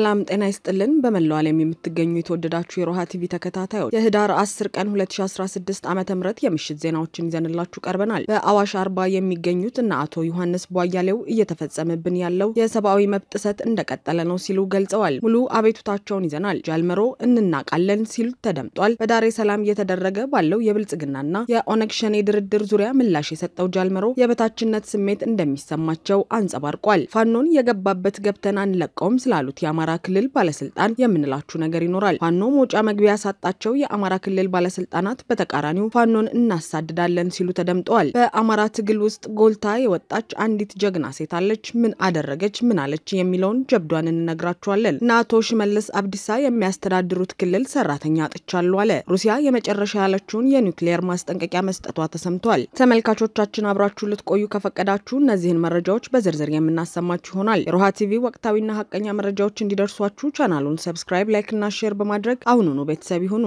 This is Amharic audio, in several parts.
ሰላም ጤና ይስጥልን። በመላው ዓለም የምትገኙ የተወደዳችሁ የሮሃ ቲቪ ተከታታዮች የህዳር 10 ቀን 2016 ዓ ም የምሽት ዜናዎችን ይዘንላችሁ ቀርበናል። በአዋሽ አርባ የሚገኙት እነ አቶ ዮሐንስ ቧያሌው እየተፈጸመብን ያለው የሰብአዊ መብት ጥሰት እንደቀጠለ ነው ሲሉ ገልጸዋል። ሙሉ አቤቱታቸውን ይዘናል። ጃልመሮ እንናቃለን ሲሉ ተደምጧል። በዳሬ ሰላም እየተደረገ ባለው የብልጽግናና የኦነግ ሸኔ ድርድር ዙሪያ ምላሽ የሰጠው ጃልመሮ የበታችነት ስሜት እንደሚሰማቸው አንጸባርቋል። ፋኖን የገባበት ገብተን አንለቀውም ስላሉት የአማራ የአማራ ክልል ባለስልጣን የምንላችሁ ነገር ይኖራል። ፋኖ መውጫ መግቢያ ያሳጣቸው የአማራ ክልል ባለስልጣናት በተቃራኒው ፋኖን እናሳድዳለን ሲሉ ተደምጠዋል። በአማራ ትግል ውስጥ ጎልታ የወጣች አንዲት ጀግና ሴት አለች። ምን አደረገች፣ ምን አለች የሚለውን ጀብዷን እንነግራችኋለን። እነ አቶ ሽመልስ አብዲሳ የሚያስተዳድሩት ክልል ሰራተኛ አጥቻለሁ አለ። ሩሲያ የመጨረሻ ያለችውን የኒውክሌር ማስጠንቀቂያ መስጠቷ ተሰምቷል። ተመልካቾቻችን አብራችሁ ልትቆዩ ከፈቀዳችሁ እነዚህን መረጃዎች በዝርዝር የምናሰማችሁ ይሆናል። የሮሃ ቲቪ ወቅታዊና ሀቀኛ መረጃዎች እንዲ እንዲደርሷችሁ ቻናሉን ሰብስክራይብ፣ ላይክ እና ሼር በማድረግ አሁኑኑ ቤተሰብ ይሁኑ።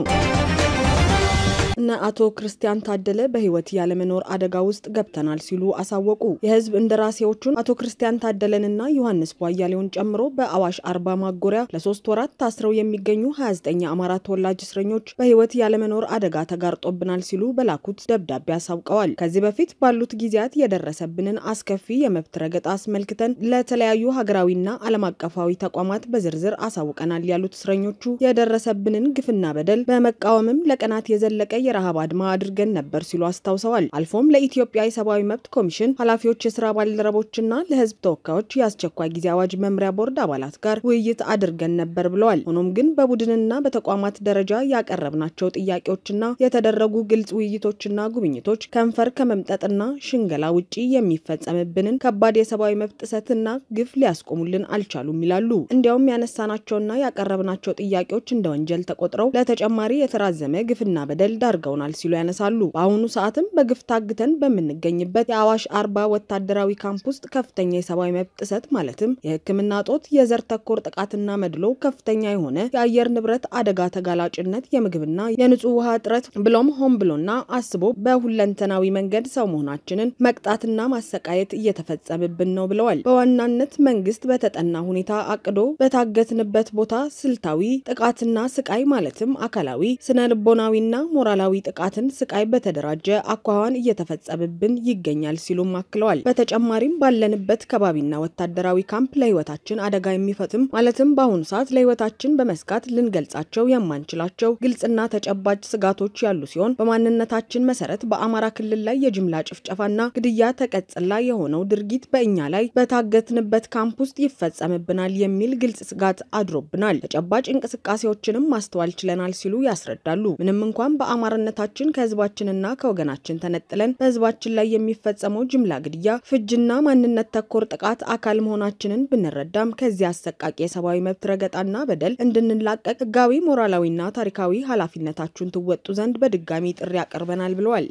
እነ አቶ ክርስቲያን ታደለ በህይወት ያለመኖር አደጋ ውስጥ ገብተናል ሲሉ አሳወቁ። የህዝብ እንደራሴዎቹን አቶ ክርስቲያን ታደለንና ዮሐንስ ቧያሌውን ጨምሮ በአዋሽ አርባ ማጎሪያ ለሶስት ወራት ታስረው የሚገኙ 29 የአማራ ተወላጅ እስረኞች በህይወት ያለመኖር አደጋ ተጋርጦብናል ሲሉ በላኩት ደብዳቤ አሳውቀዋል። ከዚህ በፊት ባሉት ጊዜያት የደረሰብንን አስከፊ የመብት ረገጣ አስመልክተን ለተለያዩ ሀገራዊና ዓለም አቀፋዊ ተቋማት በዝርዝር አሳውቀናል ያሉት እስረኞቹ የደረሰብንን ግፍና በደል በመቃወምም ለቀናት የዘለቀ የረሃብ አድማ አድርገን ነበር ሲሉ አስታውሰዋል። አልፎም ለኢትዮጵያ የሰብአዊ መብት ኮሚሽን ኃላፊዎች፣ የስራ ባልደረቦችና ለህዝብ ተወካዮች የአስቸኳይ ጊዜ አዋጅ መምሪያ ቦርድ አባላት ጋር ውይይት አድርገን ነበር ብለዋል። ሆኖም ግን በቡድንና በተቋማት ደረጃ ያቀረብናቸው ጥያቄዎችና የተደረጉ ግልጽ ውይይቶችና ጉብኝቶች ከንፈር ከመምጠጥና ሽንገላ ውጪ የሚፈጸምብንን ከባድ የሰብአዊ መብት ጥሰትና ግፍ ሊያስቆሙልን አልቻሉም ይላሉ። እንዲያውም ያነሳናቸውና ያቀረብናቸው ጥያቄዎች እንደ ወንጀል ተቆጥረው ለተጨማሪ የተራዘመ ግፍና በደል ዳርገ አድርገውናል ሲሉ ያነሳሉ። በአሁኑ ሰዓትም በግፍ ታግተን በምንገኝበት የአዋሽ አርባ ወታደራዊ ካምፕ ውስጥ ከፍተኛ የሰብአዊ መብት ጥሰት ማለትም የሕክምና ጦት፣ የዘር ተኮር ጥቃትና መድሎ፣ ከፍተኛ የሆነ የአየር ንብረት አደጋ ተጋላጭነት፣ የምግብና የንጹህ ውሃ እጥረት ብሎም ሆን ብሎና አስቦ በሁለንተናዊ መንገድ ሰው መሆናችንን መቅጣትና ማሰቃየት እየተፈጸምብን ነው ብለዋል። በዋናነት መንግስት በተጠና ሁኔታ አቅዶ በታገትንበት ቦታ ስልታዊ ጥቃትና ስቃይ ማለትም አካላዊ፣ ስነ ልቦናዊና ሞራላዊ ጾታዊ ጥቃትን፣ ስቃይ በተደራጀ አኳኋን እየተፈጸመብን ይገኛል ሲሉም አክለዋል። በተጨማሪም ባለንበት ከባቢና ወታደራዊ ካምፕ ለህይወታችን አደጋ የሚፈጥም ማለትም በአሁኑ ሰዓት ለህይወታችን በመስጋት ልንገልጻቸው የማንችላቸው ግልጽና ተጨባጭ ስጋቶች ያሉ ሲሆን በማንነታችን መሰረት በአማራ ክልል ላይ የጅምላ ጭፍጨፋና ግድያ ተቀጽላ የሆነው ድርጊት በእኛ ላይ በታገትንበት ካምፕ ውስጥ ይፈጸምብናል የሚል ግልጽ ስጋት አድሮብናል። ተጨባጭ እንቅስቃሴዎችንም ማስተዋል ችለናል ሲሉ ያስረዳሉ። ምንም እንኳን በአማራ ነጻነታችን ከህዝባችንና ከወገናችን ተነጥለን በህዝባችን ላይ የሚፈጸመው ጅምላ ግድያ፣ ፍጅና ማንነት ተኮር ጥቃት አካል መሆናችንን ብንረዳም ከዚህ አሰቃቂ የሰብአዊ መብት ረገጣና በደል እንድንላቀቅ ህጋዊ፣ ሞራላዊና ታሪካዊ ኃላፊነታችሁን ትወጡ ዘንድ በድጋሚ ጥሪ አቅርበናል ብለዋል።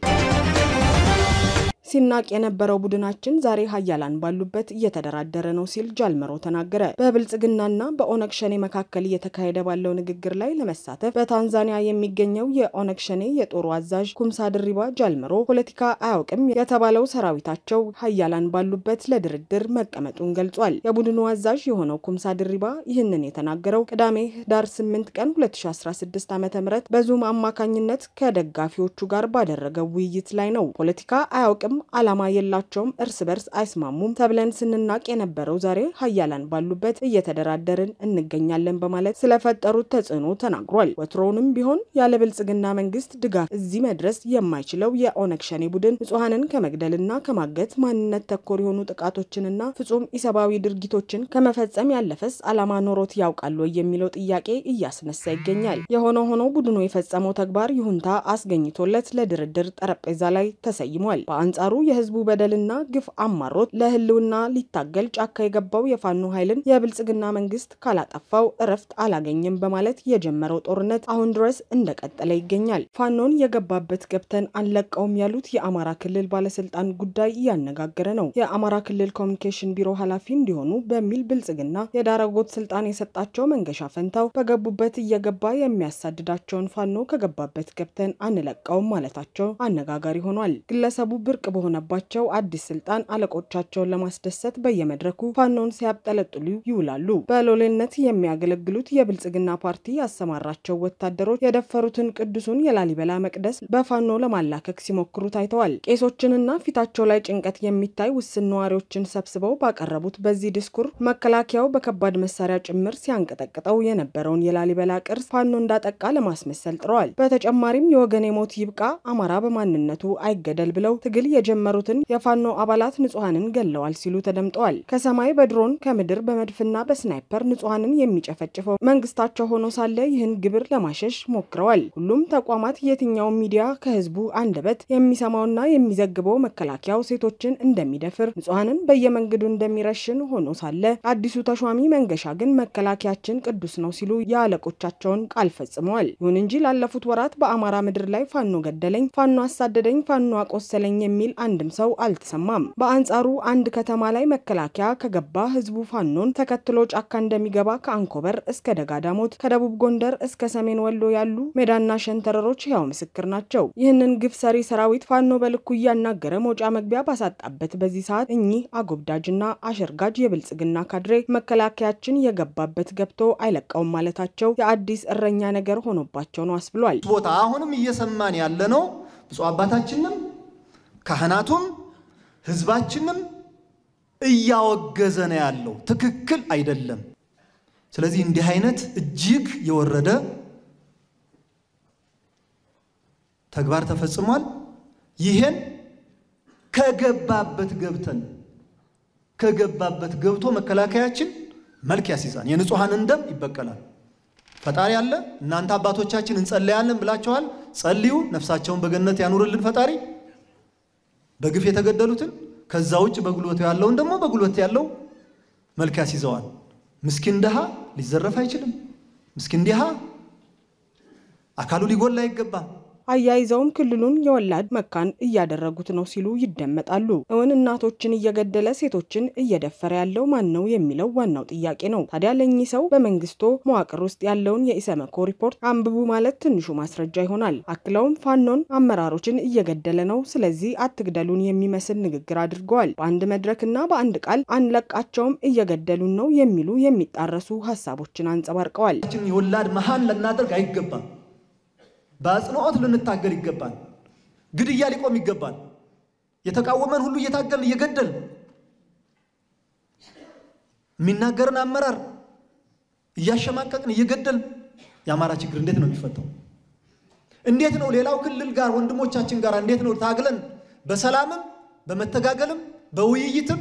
ሲናቅ የነበረው ቡድናችን ዛሬ ሀያላን ባሉበት እየተደራደረ ነው ሲል ጃልመሮ ተናገረ። በብልጽግናና በኦነግ ሸኔ መካከል እየተካሄደ ባለው ንግግር ላይ ለመሳተፍ በታንዛኒያ የሚገኘው የኦነግ ሸኔ የጦሩ አዛዥ ኩምሳ ድሪባ ጃልመሮ ፖለቲካ አያውቅም የተባለው ሰራዊታቸው ሀያላን ባሉበት ለድርድር መቀመጡን ገልጿል። የቡድኑ አዛዥ የሆነው ኩምሳ ድሪባ ይህንን የተናገረው ቅዳሜ ህዳር 8 ቀን 2016 ዓ ም በዙም አማካኝነት ከደጋፊዎቹ ጋር ባደረገው ውይይት ላይ ነው። ፖለቲካ አያውቅም ጥቅም ዓላማ የላቸውም፣ እርስ በርስ አይስማሙም ተብለን ስንናቅ የነበረው ዛሬ ሀያላን ባሉበት እየተደራደርን እንገኛለን በማለት ስለፈጠሩት ተጽዕኖ ተናግሯል። ወትሮውንም ቢሆን ያለ ብልጽግና መንግስት ድጋፍ እዚህ መድረስ የማይችለው የኦነግ ሸኔ ቡድን ንጹሐንን ከመግደልና ከማገት ማንነት ተኮር የሆኑ ጥቃቶችንና ፍጹም ኢሰብአዊ ድርጊቶችን ከመፈጸም ያለፈስ ዓላማ ኖሮት ያውቃሉ የሚለው ጥያቄ እያስነሳ ይገኛል። የሆነ ሆኖ ቡድኑ የፈጸመው ተግባር ይሁንታ አስገኝቶለት ለድርድር ጠረጴዛ ላይ ተሰይሟል። በአንጻ በአንጻሩ የህዝቡ በደልና ግፍ አማሮት ለህልውና ሊታገል ጫካ የገባው የፋኖ ኃይልን የብልጽግና መንግስት ካላጠፋው እረፍት አላገኝም በማለት የጀመረው ጦርነት አሁን ድረስ እንደቀጠለ ይገኛል። ፋኖን የገባበት ገብተን አንለቀውም ያሉት የአማራ ክልል ባለስልጣን ጉዳይ እያነጋገረ ነው። የአማራ ክልል ኮሚኒኬሽን ቢሮ ኃላፊ እንዲሆኑ በሚል ብልጽግና የዳረጎት ስልጣን የሰጣቸው መንገሻ ፈንታው በገቡበት እየገባ የሚያሳድዳቸውን ፋኖ ከገባበት ገብተን አንለቀውም ማለታቸው አነጋጋሪ ሆኗል። ግለሰቡ ብርቅ በሆነባቸው አዲስ ስልጣን አለቆቻቸውን ለማስደሰት በየመድረኩ ፋኖን ሲያብጠለጥሉ ይውላሉ። በሎሌነት የሚያገለግሉት የብልጽግና ፓርቲ ያሰማራቸው ወታደሮች የደፈሩትን ቅዱሱን የላሊበላ መቅደስ በፋኖ ለማላከክ ሲሞክሩ ታይተዋል። ቄሶችንና ፊታቸው ላይ ጭንቀት የሚታይ ውስን ነዋሪዎችን ሰብስበው ባቀረቡት በዚህ ዲስኩር መከላከያው በከባድ መሳሪያ ጭምር ሲያንቀጠቅጠው የነበረውን የላሊበላ ቅርስ ፋኖ እንዳጠቃ ለማስመሰል ጥረዋል። በተጨማሪም የወገኔ ሞት ይብቃ፣ አማራ በማንነቱ አይገደል ብለው ትግል የተጀመሩትን የፋኖ አባላት ንጹሐንን ገለዋል ሲሉ ተደምጠዋል። ከሰማይ በድሮን ከምድር በመድፍና በስናይፐር ንጹሐንን የሚጨፈጭፈው መንግስታቸው ሆኖ ሳለ ይህን ግብር ለማሸሽ ሞክረዋል። ሁሉም ተቋማት፣ የትኛውም ሚዲያ ከህዝቡ አንደበት የሚሰማውና የሚዘግበው መከላከያው ሴቶችን እንደሚደፍር ንጹሐንን በየመንገዱ እንደሚረሽን ሆኖ ሳለ አዲሱ ተሿሚ መንገሻ ግን መከላከያችን ቅዱስ ነው ሲሉ የአለቆቻቸውን ቃል ፈጽመዋል። ይሁን እንጂ ላለፉት ወራት በአማራ ምድር ላይ ፋኖ ገደለኝ፣ ፋኖ አሳደደኝ፣ ፋኖ አቆሰለኝ የሚል አንድም ሰው አልተሰማም። በአንጻሩ አንድ ከተማ ላይ መከላከያ ከገባ ህዝቡ ፋኖን ተከትሎ ጫካ እንደሚገባ ከአንኮበር እስከ ደጋዳሞት ከደቡብ ጎንደር እስከ ሰሜን ወሎ ያሉ ሜዳና ሸንተረሮች ያው ምስክር ናቸው። ይህንን ግፍ ሰሪ ሰራዊት ፋኖ በልኩ እያናገረ መውጫ መግቢያ ባሳጣበት በዚህ ሰዓት እኚህ አጎብዳጅና አሸርጋጅ የብልጽግና ካድሬ መከላከያችን የገባበት ገብቶ አይለቀውም ማለታቸው የአዲስ እረኛ ነገር ሆኖባቸው ነው አስብሏል። ቦታ አሁንም እየሰማን ያለ ነው ብፁዕ አባታችንም ካህናቱም ህዝባችንም እያወገዘ ነው ያለው። ትክክል አይደለም። ስለዚህ እንዲህ አይነት እጅግ የወረደ ተግባር ተፈጽሟል። ይሄን ከገባበት ገብተን ከገባበት ገብቶ መከላከያችን መልክ ያስይዛል። የንጹሐንን ደም ይበቀላል። ፈጣሪ አለ። እናንተ አባቶቻችን እንጸለያለን ብላችኋል። ጸልዩ፣ ነፍሳቸውን በገነት ያኑርልን ፈጣሪ በግፍ የተገደሉትን ከዛ ውጭ በጉልበቱ ያለውን ደግሞ በጉልበት ያለው መልክ ያስይዘዋል። ምስኪን ድሃ ሊዘረፍ አይችልም። ምስኪን ድሃ አካሉ ሊጎላ አይገባም። አያይዘውም ክልሉን የወላድ መካን እያደረጉት ነው ሲሉ ይደመጣሉ። እውን እናቶችን እየገደለ ሴቶችን እየደፈረ ያለው ማን ነው የሚለው ዋናው ጥያቄ ነው። ታዲያ ለእኚህ ሰው በመንግስቶ መዋቅር ውስጥ ያለውን የኢሰመኮ ሪፖርት አንብቡ ማለት ትንሹ ማስረጃ ይሆናል። አክለውም ፋኖን አመራሮችን እየገደለ ነው፣ ስለዚህ አትግደሉን የሚመስል ንግግር አድርገዋል። በአንድ መድረክና በአንድ ቃል አንለቃቸውም፣ እየገደሉን ነው የሚሉ የሚጣረሱ ሀሳቦችን አንጸባርቀዋል። የወላድ መሀን ልናደርግ አይገባም። በአጽንኦት ልንታገል ይገባል። ግድያ ሊቆም ይገባል። የተቃወመን ሁሉ እየታገልን እየገደል የሚናገርን አመራር እያሸማቀቅን እየገደል የአማራ ችግር እንዴት ነው የሚፈታው? እንዴት ነው ሌላው ክልል ጋር ወንድሞቻችን ጋር እንዴት ነው ታግለን በሰላምም በመተጋገልም በውይይትም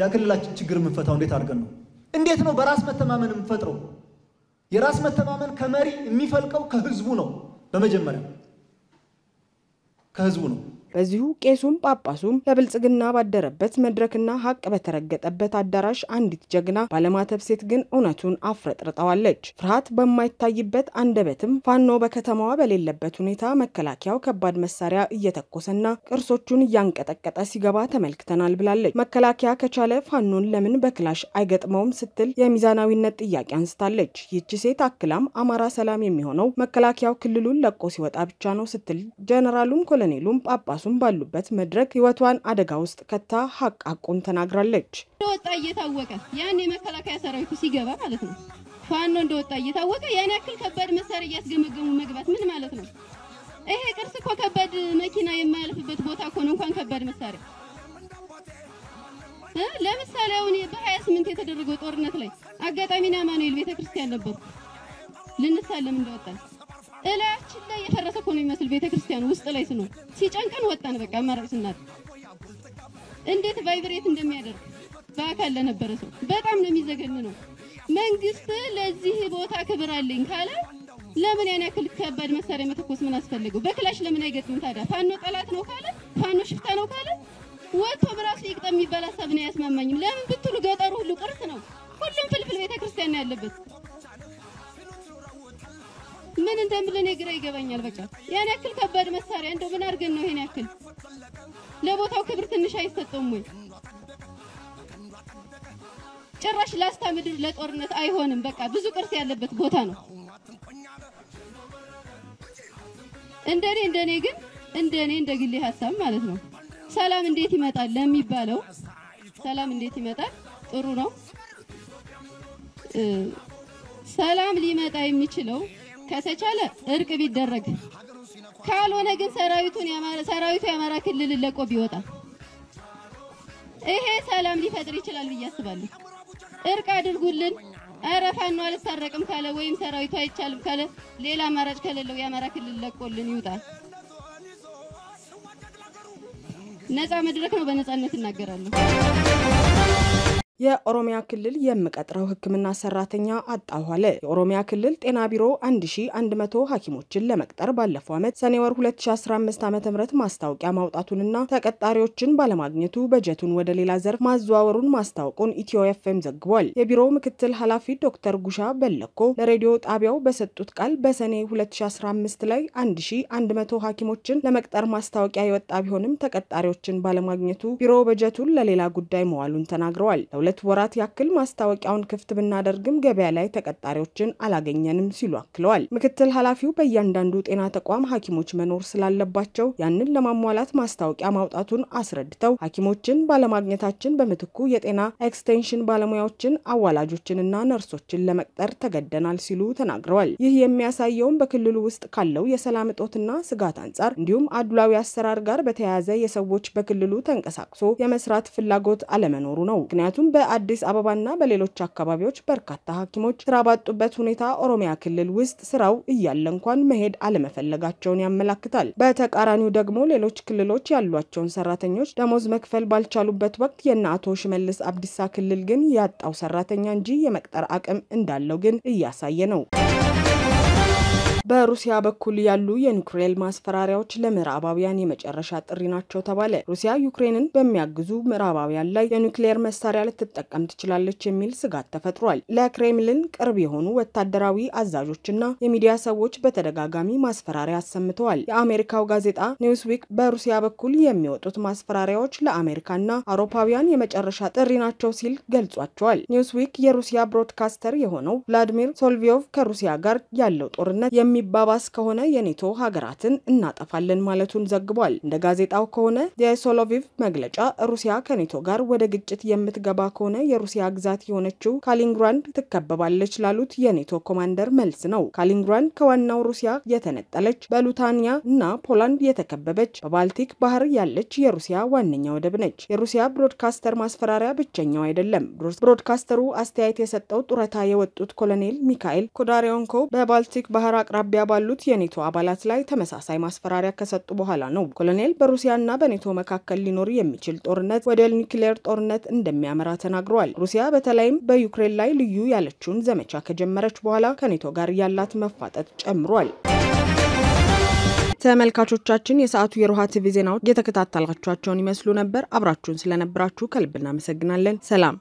ያ ክልላችን ችግር የምንፈታው እንዴት አድርገን ነው? እንዴት ነው በራስ መተማመን የምንፈጥረው? የራስ መተማመን ከመሪ የሚፈልቀው ከህዝቡ ነው። በመጀመሪያ ከህዝቡ ነው። በዚሁ ቄሱም ጳጳሱም ለብልጽግና ባደረበት መድረክና ሀቅ በተረገጠበት አዳራሽ አንዲት ጀግና ባለማተብ ሴት ግን እውነቱን አፍረጥርጠዋለች። ፍርሃት በማይታይበት አንደበትም ፋኖ በከተማዋ በሌለበት ሁኔታ መከላከያው ከባድ መሳሪያ እየተኮሰና ቅርሶቹን እያንቀጠቀጠ ሲገባ ተመልክተናል ብላለች። መከላከያ ከቻለ ፋኖን ለምን በክላሽ አይገጥመውም ስትል የሚዛናዊነት ጥያቄ አንስታለች። ይቺ ሴት አክላም አማራ ሰላም የሚሆነው መከላከያው ክልሉን ለቆ ሲወጣ ብቻ ነው ስትል ጀነራሉም ኮሎኔሉም ጳጳ ራሱን ባሉበት መድረክ ህይወቷን አደጋ ውስጥ ከታ ሀቅ ተናግራለች። እንደወጣ እየታወቀ ያን የመከላከያ ሰራዊቱ ሲገባ ማለት ነው ፋኖ እንደወጣ እየታወቀ ያን ያክል ከባድ መሳሪያ እያስገመገሙ መግባት ምን ማለት ነው? ይሄ ቅርስ እኮ ከባድ መኪና የማያልፍበት ቦታ እኮ ነው። እንኳን ከባድ መሳሪያ ለምሳሌ አሁን በሀያ ስምንት የተደረገው ጦርነት ላይ አጋጣሚ ናማኑኤል ቤተክርስቲያን ነበርኩ ልንሳለም እንደወጣል እላያችን ላይ የፈረሰ እኮ ነው የሚመስል ቤተክርስቲያን ውስጥ ላይ ስኖ ሲጨንቀን ወጣን። በቃ አማራጭ ስናት እንዴት ቫይብሬት እንደሚያደርግ በአካል ለነበረ ሰው በጣም ነው የሚዘገን ነው። መንግስት ለዚህ ቦታ ክብር አለኝ ካለ ለምን ያን ያክል ከባድ መሳሪያ መተኮስ ምን አስፈለገው? በክላሽ ለምን አይገጥም ታዲያ? ፋኖ ጠላት ነው ካለ ፋኖ ሽፍታ ነው ካለ ወጥቶ በራሱ ይቅጠም የሚባል ሀሳብ ነው አያስማማኝም። ለምን ብትሉ ገጠሩ ሁሉ ቅርስ ነው፣ ሁሉም ፍልፍል ቤተክርስቲያን ነው ያለበት። ምን እንደምል እኔ ግራ ይገባኛል። በቃ ያን ያክል ከባድ መሳሪያ እንደው ምን አድርገን ነው ይሄን ያክል ለቦታው ክብር ትንሽ አይሰጠውም ወይ? ጭራሽ ላስታ ምድር ለጦርነት አይሆንም። በቃ ብዙ ቅርስ ያለበት ቦታ ነው። እንደኔ እንደኔ ግን እንደኔ እንደ ግሌ ሀሳብ ማለት ነው ሰላም እንዴት ይመጣል ለሚባለው ሰላም እንዴት ይመጣል? ጥሩ ነው። ሰላም ሊመጣ የሚችለው ከተቻለ እርቅ ቢደረግ፣ ካልሆነ ግን ሰራዊቱን ሰራዊቱ የአማራ ክልል ለቆ ቢወጣ ይሄ ሰላም ሊፈጥር ይችላል ብዬ አስባለሁ። እርቅ አድርጉልን። ኧረ ፋኖ አልታረቅም ካለ ወይም ሰራዊቱ አይቻልም ካለ ሌላ አማራጭ ከሌለው የአማራ ክልል ለቆልን ይውጣል። ነፃ መድረክ ነው። በነፃነት እናገራለሁ። የኦሮሚያ ክልል የምቀጥረው ሕክምና ሰራተኛ አጣኋለ የኦሮሚያ ክልል ጤና ቢሮ 1100 ሐኪሞችን ለመቅጠር ባለፈው ዓመት ሰኔ ወር 2015 ዓ ም ማስታወቂያ ማውጣቱንና ተቀጣሪዎችን ባለማግኘቱ በጀቱን ወደ ሌላ ዘርፍ ማዘዋወሩን ማስታወቁን ኢትዮ ኤፍኤም ዘግቧል። የቢሮው ምክትል ኃላፊ ዶክተር ጉሻ በለኮ ለሬዲዮ ጣቢያው በሰጡት ቃል በሰኔ 2015 ላይ 1100 ሐኪሞችን ለመቅጠር ማስታወቂያ የወጣ ቢሆንም ተቀጣሪዎችን ባለማግኘቱ ቢሮው በጀቱን ለሌላ ጉዳይ መዋሉን ተናግረዋል። ለሁለት ወራት ያክል ማስታወቂያውን ክፍት ብናደርግም ገበያ ላይ ተቀጣሪዎችን አላገኘንም ሲሉ አክለዋል። ምክትል ኃላፊው በእያንዳንዱ ጤና ተቋም ሐኪሞች መኖር ስላለባቸው ያንን ለማሟላት ማስታወቂያ ማውጣቱን አስረድተው ሐኪሞችን ባለማግኘታችን በምትኩ የጤና ኤክስቴንሽን ባለሙያዎችን አዋላጆችንና ነርሶችን ለመቅጠር ተገደናል ሲሉ ተናግረዋል። ይህ የሚያሳየውም በክልሉ ውስጥ ካለው የሰላም እጦትና ስጋት አንጻር እንዲሁም አድሏዊ አሰራር ጋር በተያያዘ የሰዎች በክልሉ ተንቀሳቅሶ የመስራት ፍላጎት አለመኖሩ ነው። ምክንያቱም በአዲስ አበባና በሌሎች አካባቢዎች በርካታ ሐኪሞች ስራ ባጡበት ሁኔታ ኦሮሚያ ክልል ውስጥ ስራው እያለ እንኳን መሄድ አለመፈለጋቸውን ያመላክታል። በተቃራኒው ደግሞ ሌሎች ክልሎች ያሏቸውን ሰራተኞች ደሞዝ መክፈል ባልቻሉበት ወቅት የእነ አቶ ሽመልስ አብዲሳ ክልል ግን ያጣው ሰራተኛ እንጂ የመቅጠር አቅም እንዳለው ግን እያሳየ ነው። በሩሲያ በኩል ያሉ የኒውክሌር ማስፈራሪያዎች ለምዕራባውያን የመጨረሻ ጥሪ ናቸው ተባለ። ሩሲያ ዩክሬንን በሚያግዙ ምዕራባውያን ላይ የኒውክሌር መሳሪያ ልትጠቀም ትችላለች የሚል ስጋት ተፈጥሯል። ለክሬምሊን ቅርብ የሆኑ ወታደራዊ አዛዦችና የሚዲያ ሰዎች በተደጋጋሚ ማስፈራሪያ አሰምተዋል። የአሜሪካው ጋዜጣ ኒውስዊክ በሩሲያ በኩል የሚወጡት ማስፈራሪያዎች ለአሜሪካና አውሮፓውያን የመጨረሻ ጥሪ ናቸው ሲል ገልጿቸዋል። ኒውስዊክ የሩሲያ ብሮድካስተር የሆነው ቭላዲሚር ሶልቪዮቭ ከሩሲያ ጋር ያለው ጦርነት የሚ የሚባባስ ከሆነ የኔቶ ሀገራትን እናጠፋለን ማለቱን ዘግቧል። እንደ ጋዜጣው ከሆነ የሶሎቪቭ መግለጫ ሩሲያ ከኔቶ ጋር ወደ ግጭት የምትገባ ከሆነ የሩሲያ ግዛት የሆነችው ካሊንግራንድ ትከበባለች ላሉት የኔቶ ኮማንደር መልስ ነው። ካሊንግራንድ ከዋናው ሩሲያ የተነጠለች በሉታንያ እና ፖላንድ የተከበበች በባልቲክ ባህር ያለች የሩሲያ ዋነኛ ወደብ ነች። የሩሲያ ብሮድካስተር ማስፈራሪያ ብቸኛው አይደለም። ብሮድካስተሩ አስተያየት የሰጠው ጡረታ የወጡት ኮሎኔል ሚካኤል ኮዳሪዮንኮ በባልቲክ ባህር አቅራቢ አቅራቢያ ባሉት የኔቶ አባላት ላይ ተመሳሳይ ማስፈራሪያ ከሰጡ በኋላ ነው። ኮሎኔል በሩሲያና በኔቶ መካከል ሊኖር የሚችል ጦርነት ወደ ኒክሌር ጦርነት እንደሚያመራ ተናግረዋል። ሩሲያ በተለይም በዩክሬን ላይ ልዩ ያለችውን ዘመቻ ከጀመረች በኋላ ከኔቶ ጋር ያላት መፋጠጥ ጨምሯል። ተመልካቾቻችን የሰዓቱ የሮሃ ቲቪ ዜናዎች የተከታተላችኋቸውን ይመስሉ ነበር። አብራችሁን ስለነበራችሁ ከልብ እናመሰግናለን። ሰላም